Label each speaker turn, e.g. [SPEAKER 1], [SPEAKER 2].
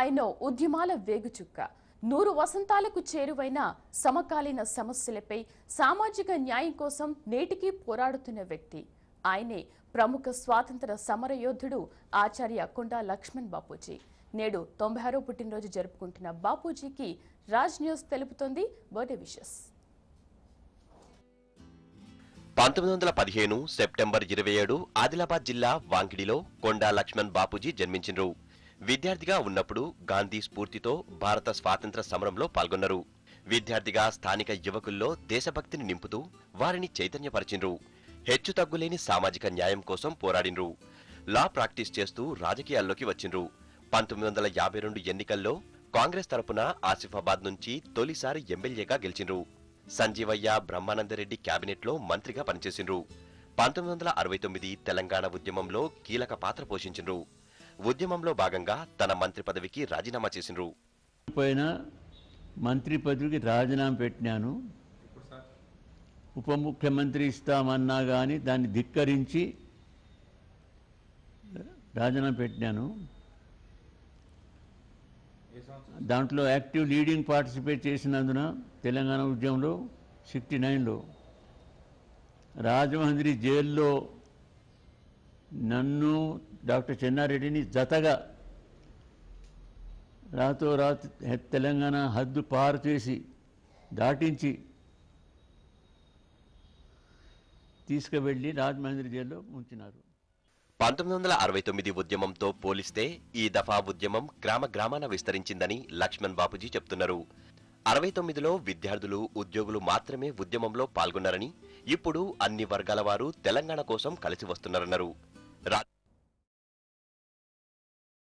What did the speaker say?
[SPEAKER 1] ఆయన ఉద్యమాల వేగుచుక్క నూరు వసంతాలకు చేరువైన సమకాలీన సమస్యలపై సామాజిక న్యాయం కోసం నేటికీ పోరాడుతున్న వ్యక్తి ఆయనే ప్రముఖ స్వాతంత్ర సమరయోధుడు ఆచార్య కొండా లక్ష్మణ్ బాపూజీ నేడు తొంభై ఆరో పుట్టినరోజు జరుపుకుంటున్న బాపూజీకి రాజ్ న్యూస్ తెలుపుతోంది బర్త్డే విషస్
[SPEAKER 2] పంతొమ్మిది వందల పదిహేను సెప్టెంబర్ ఇరవై ఏడు ఆదిలాబాద్ జిల్లా వాంకిడిలో కొండా లక్ష్మణ్ బాపూజీ జన్మించిండ్రు విద్యార్థిగా ఉన్నప్పుడు గాంధీ స్ఫూర్తితో భారత స్వాతంత్ర సమరంలో పాల్గొన్నారు విద్యార్థిగా స్థానిక యువకుల్లో దేశభక్తిని నింపుతూ వారిని చైతన్యపరిచినరు హెచ్చు తగ్గులేని సామాజిక న్యాయం కోసం పోరాడిండ్రు లా ప్రాక్టీస్ చేస్తూ రాజకీయాల్లోకి వచ్చిండ్రు పంతొమ్మిది వందల యాభై రెండు ఎన్నికల్లో కాంగ్రెస్ తరపున ఆసిఫాబాద్ నుంచి తొలిసారి ఎమ్మెల్యేగా గెలిచిండ్రు సంజీవయ్య బ్రహ్మానందరెడ్డి క్యాబినెట్లో మంత్రిగా పనిచేసిండ్రు పంతొమ్మిది వందల అరవై తొమ్మిది తెలంగాణ ఉద్యమంలో కీలక పాత్ర పోషించిండ్రు ఉద్యమంలో భాగంగా తన మంత్రి పదవికి రాజీనామా చేసిండ్రు
[SPEAKER 3] పోయిన మంత్రి పదవికి రాజీనామా పెట్టినాను ఉప ముఖ్యమంత్రి ఇస్తామన్నా కానీ దాన్ని ధిక్కరించి రాజీనామా పెట్టినాను దాంట్లో యాక్టివ్ లీడింగ్ పార్టిసిపేట్ చేసినందున తెలంగాణ ఉద్యమంలో సిక్స్టీ నైన్లో రాజమహంద్రి జైల్లో నన్ను డాక్టర్ చెన్నారెడ్డిని జతగా రాతో రాత్రి తెలంగాణ హద్దు పారు చేసి దాటించి తీసుకువెళ్ళి రాజమహేంద్ర జైల్లో ఉంచినారు
[SPEAKER 2] పంతొమ్మిది వందల అరవై తొమ్మిది ఉద్యమంతో పోలిస్తే ఈ దఫా ఉద్యమం గ్రామ గ్రామాన విస్తరించిందని లక్ష్మణ్ బాపుజీ చెప్తున్నారు అరవై తొమ్మిదిలో విద్యార్థులు ఉద్యోగులు మాత్రమే ఉద్యమంలో పాల్గొన్నారని ఇప్పుడు అన్ని వర్గాల వారు తెలంగాణ కోసం కలిసి వస్తున్నారన్నారు